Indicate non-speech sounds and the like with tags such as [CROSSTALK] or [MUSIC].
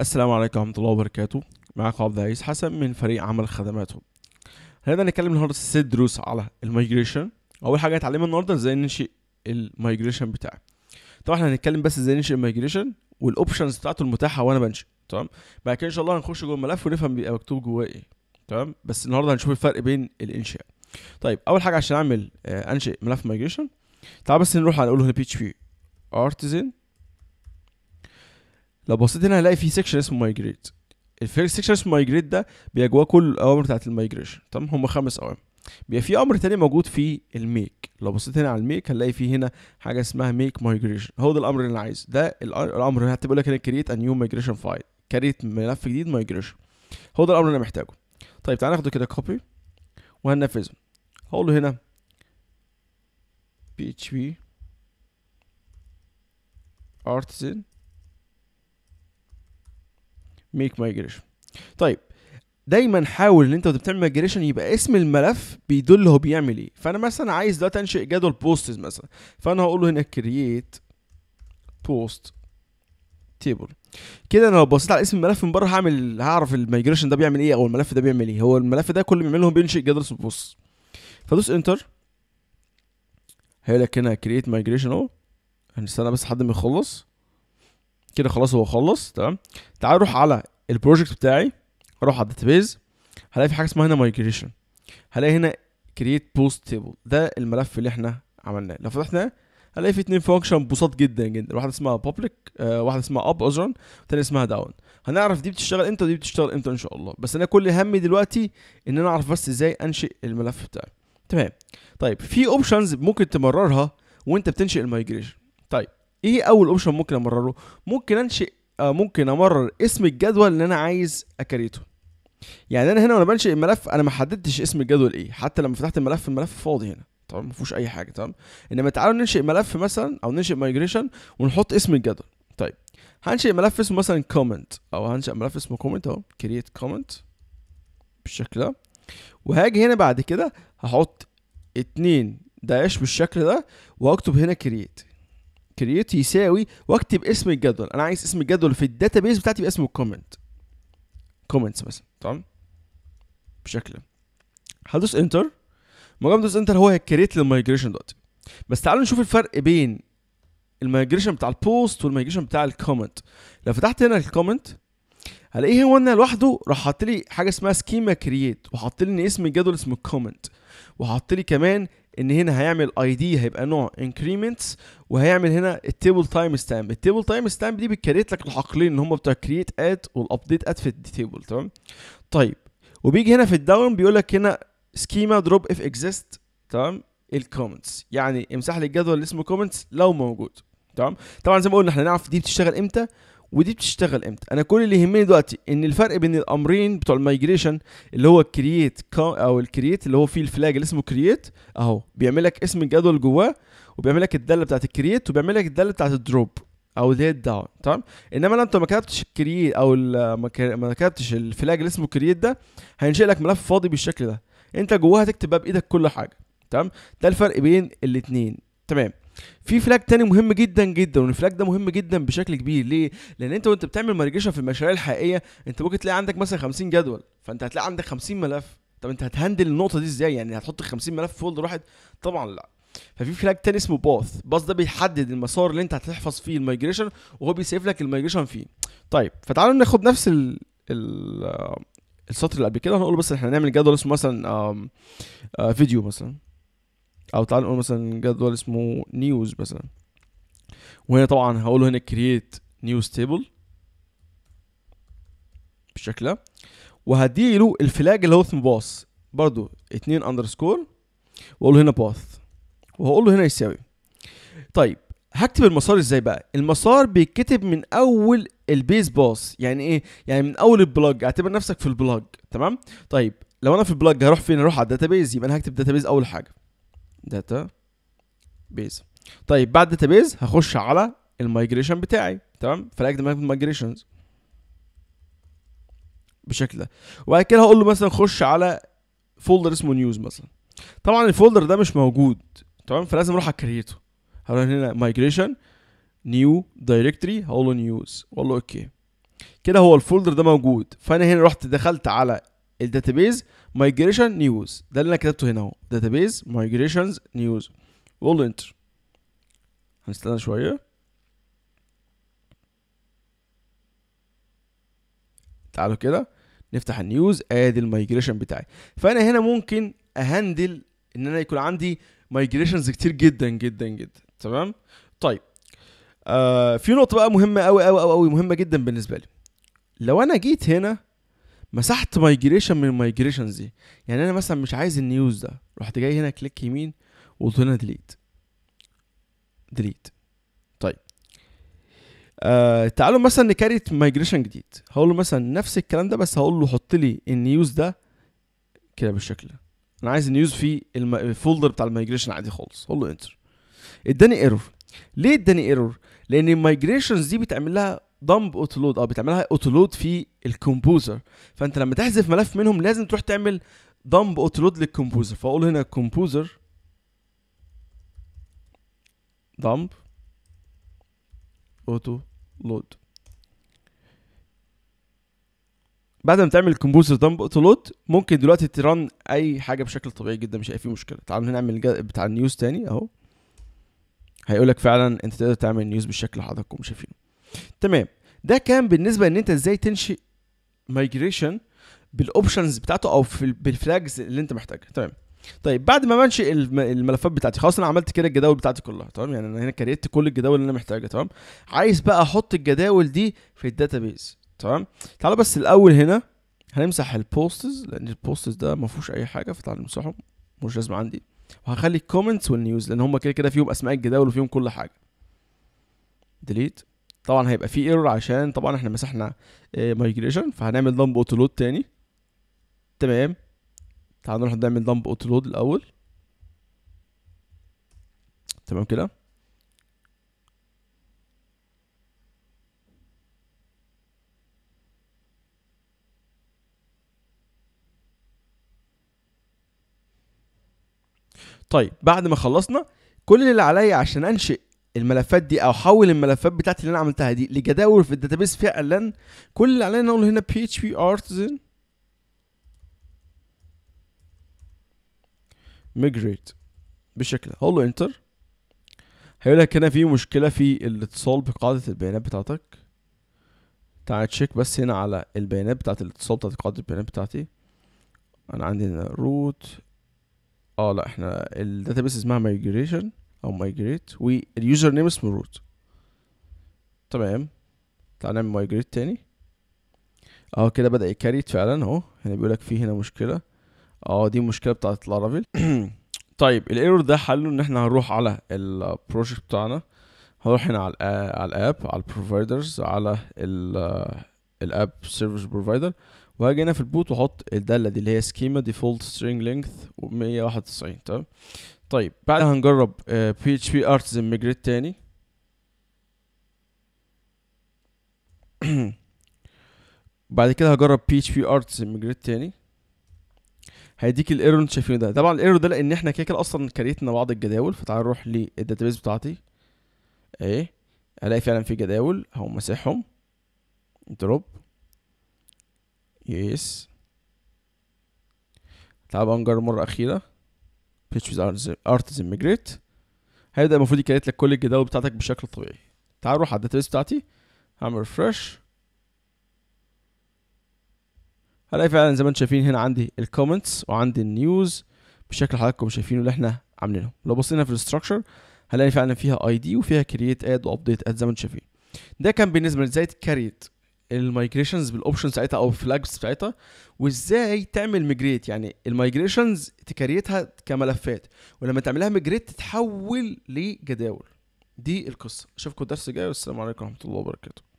السلام عليكم ورحمة الله وبركاته معاكم عبد العزيز حسن من فريق عمل خدماته هنبدأ نتكلم النهاردة ست دروس على المايجريشن أول حاجة هتعلمها النهاردة ازاي ننشئ المايجريشن بتاعي طبعا احنا هنتكلم بس ازاي ننشئ المايجريشن والاوبشنز بتاعته المتاحة وانا بنشئ تمام بعد كده ان شاء الله هنخش جوه الملف ونفهم بيبقى مكتوب جواه ايه تمام بس النهاردة هنشوف الفرق بين الانشاء طيب اول حاجة عشان اعمل آه، انشئ ملف مايجريشن تعال بس نروح على اقول هنا بي اتش بي ارتزن لو بصيت هنا هلاقي في سيكشن اسمه مايجريت الفيرست سيكشن اسمه مايجريت ده بيجواه كل الاوامر بتاعت المايجريشن تمام هم خمس اوامر بيبقى في امر تاني موجود في الميك لو بصيت هنا على الميك هنلاقي في هنا حاجه اسمها ميك مايجريشن هو ده الامر اللي انا عايزه ده الامر اللي هتبقى لك هنا كريت ا نيو مايجريشن فايل كريت ملف جديد مايجريشن هو ده الامر اللي انا محتاجه طيب تعالى ناخده كده كوبي وهننفذه هقول له هنا بي اتش بي ارتزن ميك مايجريشن طيب دايما حاول ان انت وانت بتعمل مايجريشن يبقى اسم الملف بيدل هو بيعمل ايه فانا مثلا عايز دلوقتي انشئ جدول بوستز مثلا فانا هقول له هنا كرييت بوست تيبل كده انا لو بصيت على اسم الملف من بره هعمل هعرف المايجريشن ده بيعمل ايه او الملف ده بيعمل ايه هو الملف ده كل اللي بيعمله بينشئ جدول اسمه بوست فدوس انتر هيقول لك هنا كرييت مايجريشن اهو هنستنى يعني بس حد ما يخلص كده خلاص هو خلص تمام تعال نروح على البروجكت بتاعي اروح على الداتابيز هلاقي في حاجه اسمها هنا مايجريشن هلاقي هنا كرييت بوست تيبل ده الملف اللي احنا عملناه لو فتحناه هلاقي في اتنين فانكشن بساط جدا جدا واحده اسمها بابليك آه واحده اسمها اب اذرا والتانيه اسمها داون هنعرف دي بتشتغل امتى ودي بتشتغل امتى ان شاء الله بس انا كل همي دلوقتي ان انا اعرف بس ازاي انشئ الملف بتاعي تمام طيب في اوبشنز ممكن تمررها وانت بتنشئ المايجريشن طيب ايه اول اوبشن ممكن امرره ممكن انشئ آه، ممكن امرر اسم الجدول اللي انا عايز اكريته يعني انا هنا وانا بنشئ الملف انا ما حددتش اسم الجدول ايه حتى لما فتحت الملف الملف فاضي هنا تمام ما فيهوش اي حاجه تمام انما تعالوا ننشئ ملف مثلا او ننشئ مايجريشن ونحط اسم الجدول طيب هنشئ ملف اسمه مثلا كومنت او هنشئ ملف اسمه كومنت اهو كرييت كومنت بالشكل ده وهاجي هنا بعد كده هحط اتنين داش بالشكل ده واكتب هنا كرييت كرييت يساوي واكتب اسم الجدول انا عايز اسم الجدول في بيز بتاعتي باسمه كومنت كومنتس مثلا تمام بشكل هدوس انتر مجرد ما انتر هو هيكريت للمايجريشن دلوقتي بس تعالوا نشوف الفرق بين المايجريشن بتاع البوست والمايجريشن بتاع الكومنت لو فتحت هنا الكومنت هلاقيه هو انا لوحده راح حاط لي حاجه اسمها سكيما كرييت وحاط لي اسم الجدول اسمه كومنت وحاط لي كمان ان هنا هيعمل اي دي هيبقى نوع انكريمنتس وهيعمل هنا التيبل تايم ستامب التيبل تايم ستامب دي بتكريت لك الحقلين اللي هم بتوع كرييت اد والابديت اد في التيبل تمام طيب وبيجي هنا في الداون بيقول لك هنا سكيما دروب اف اكزيست تمام الكومنتس يعني امسح لي الجدول اللي اسمه كومنتس لو موجود تمام طبعا زي ما قلنا احنا نعرف دي بتشتغل امتى ودي بتشتغل امتى انا كل اللي يهمني دلوقتي ان الفرق بين الامرين بتوع المايجريشن اللي هو الكرييت او الكرييت اللي هو فيه الفلاج اللي اسمه كرييت اهو بيعمل لك اسم الجدول جواه وبيعمل لك الداله بتاعت الكرييت وبيعمل لك الداله بتاعت الدروب او اللي هي الداون تمام انما لو انت ما كتبتش الكرييت او ما كتبتش الفلاج اللي اسمه كرييت ده هينشئ لك ملف فاضي بالشكل ده انت جواها تكتب بقى بايدك كل حاجه تمام ده الفرق بين الاثنين تمام في فلاج تاني مهم جدا جدا والفلاج ده مهم جدا بشكل كبير ليه؟ لان انت وانت بتعمل مرجشه في المشاريع الحقيقيه انت ممكن تلاقي عندك مثلا 50 جدول فانت هتلاقي عندك 50 ملف طب انت هتهندل النقطه دي ازاي؟ يعني هتحط ال 50 ملف في فولدر واحد؟ طبعا لا ففي فلاج تاني اسمه باث باث ده بيحدد المسار اللي انت هتحفظ فيه المايجريشن وهو بيسيف لك المايجريشن فيه طيب فتعالوا ناخد نفس ال ال السطر اللي قبل كده هنقول بس احنا هنعمل جدول اسمه مثلا فيديو آه، مثلا او تعال نقول مثلا جدول اسمه نيوز مثلا وهنا طبعا هقوله هنا كرييت نيوز تيبل بالشكل ده وهديله الفلاج اللي هو اسمه باص برضو اتنين اندرسكور واقول هنا باث وهقول له هنا يساوي طيب هكتب المسار ازاي بقى المسار بيتكتب من اول البيز باص يعني ايه يعني من اول البلاج اعتبر نفسك في البلاج تمام طيب لو انا في البلاج هروح فين هروح على الداتابيز يبقى انا هكتب داتابيز اول حاجه داتا بيز طيب بعد داتا بيز هخش على المايجريشن بتاعي تمام فلاج دماغ مايجريشنز بالشكل ده وبعد كده هقول له مثلا خش على فولدر اسمه نيوز مثلا طبعا الفولدر ده مش موجود تمام فلازم اروح اكريته هروح هنا مايجريشن نيو دايركتري هقول له نيوز واقول له اوكي كده هو الفولدر ده موجود فانا هنا رحت دخلت على الداتابيز مايجريشن نيوز ده اللي انا كتبته هنا اهو داتابيز مايجريشنز نيوز وقول انتر هنستنى شويه تعالوا كده نفتح النيوز ادي المايجريشن بتاعي فانا هنا ممكن اهندل ان انا يكون عندي مايجريشنز كتير جدا جدا جدا تمام طيب آه في نقطه بقى مهمه قوي قوي قوي قوي مهمه جدا بالنسبه لي لو انا جيت هنا مسحت مايجريشن من المايجريشنز دي يعني انا مثلا مش عايز النيوز ده رحت جاي هنا كليك يمين وقلت هنا ديليت ديليت طيب آه تعالوا مثلا نكريت مايجريشن جديد هقول له مثلا نفس الكلام ده بس هقول له حط لي النيوز ده كده بالشكل ده انا عايز النيوز في الفولدر بتاع المايجريشن عادي خالص هقول له انتر اداني ايرور ليه اداني ايرور لان المايجريشنز دي بتعمل لها دمب اوتلود اه بتعمل لها اوتلود في الكومبوزر فانت لما تحذف ملف منهم لازم تروح تعمل دمب اوتلود للكومبوزر فاقول هنا كومبوزر دمب اوتو لود بعد ما تعمل كومبوزر دمب لود ممكن دلوقتي ترن اي حاجه بشكل طبيعي جدا مش هيبقى في مشكله تعالوا نعمل بتاع النيوز تاني اهو هيقول لك فعلا انت تقدر تعمل نيوز بالشكل اللي حضراتكم شايفينه تمام ده كان بالنسبه ان انت ازاي تنشئ مايجريشن بالاوبشنز بتاعته او في بالفلاجز اللي انت محتاجها تمام طيب بعد ما بنشئ الملفات بتاعتي خلاص انا عملت كده الجداول بتاعتي كلها تمام يعني انا هنا كريت كل الجداول اللي انا محتاجها تمام عايز بقى احط الجداول دي في الداتابيز تمام تعال بس الاول هنا هنمسح البوستز لان البوستز ده ما فيهوش اي حاجه فتعال نمسحهم مش لازم عندي وهخلي الكومنتس والنيوز لان هم كده كده فيهم اسماء الجداول وفيهم كل حاجه ديليت طبعا هيبقى في ايرور عشان طبعا احنا مسحنا مايجريشن آه، فهنعمل دمب لود تاني تمام تعالوا نروح نعمل دمب لود الاول تمام كده طيب بعد ما خلصنا كل اللي عليا عشان انشئ الملفات دي او احول الملفات بتاعتي اللي انا عملتها دي لجداول في الداتابيس فعلا كل اللي عليا اقول هنا php artisan migrate بالشكل ده هقول له انتر هيقول لك هنا في مشكله في الاتصال بقاعده البيانات بتاعتك تعال تشيك بس هنا على البيانات بتاعت الاتصال بتاعت قاعده البيانات بتاعتي انا عندي هنا روت اه لا احنا الداتابيس اسمها migration او مايجريت واليوزر نيم اسمه root تمام تعالى نعمل migrate تاني اه كده بدأ يكريت فعلا اهو هنا يعني بيقولك في هنا مشكلة اه دي مشكلة بتاعت لارافيل [CLEARS THROAT] طيب الايرور ده حله ان احنا هنروح على البروجكت بتاعنا هنروح هنا على على الاب على البروفايدرز على الاب سيرفيس بروفايدر وهاجي هنا في البوت واحط الداله دي اللي هي سكيما ديفولت سترينج لينث 191 تمام طيب بعدها طيب. هنجرب بي اتش بي ارتزن ميجريت تاني [CLEARS THROAT] بعد كده هجرب بي اتش بي ارتزن ميجريت تاني هيديك الايرور اللي انتم شايفينه ده طبعا الايرور ده لان احنا كده كده اصلا كريتنا بعض الجداول فتعال نروح للداتابيز بتاعتي ايه الاقي فعلا في جداول هقوم مسحهم دروب يس تعب انجر مرة أخيرة pitch with artisan migrate هيبدأ المفروض يكريت لك كل الجداول بتاعتك بشكل طبيعي تعال روح على الداتابيس بتاعتي هعمل ريفرش هلاقي فعلا زي ما انتم شايفين هنا عندي الكومنتس وعندي النيوز بشكل حضراتكم شايفينه اللي احنا عاملينه لو بصينا في الاستراكشر هلاقي فعلا فيها اي دي وفيها كرييت اد وابديت اد زي ما انتم شايفين ده كان بالنسبه لازاي تكريت المايجريشنز بالاوبشن ساعتها او الفلاجز بتاعتها وازاي تعمل ميجريت يعني المايجريشنز تكريتها كملفات ولما تعملها ميجريت تتحول لجداول دي القصه اشوفكم الدرس الجاي والسلام عليكم ورحمه الله وبركاته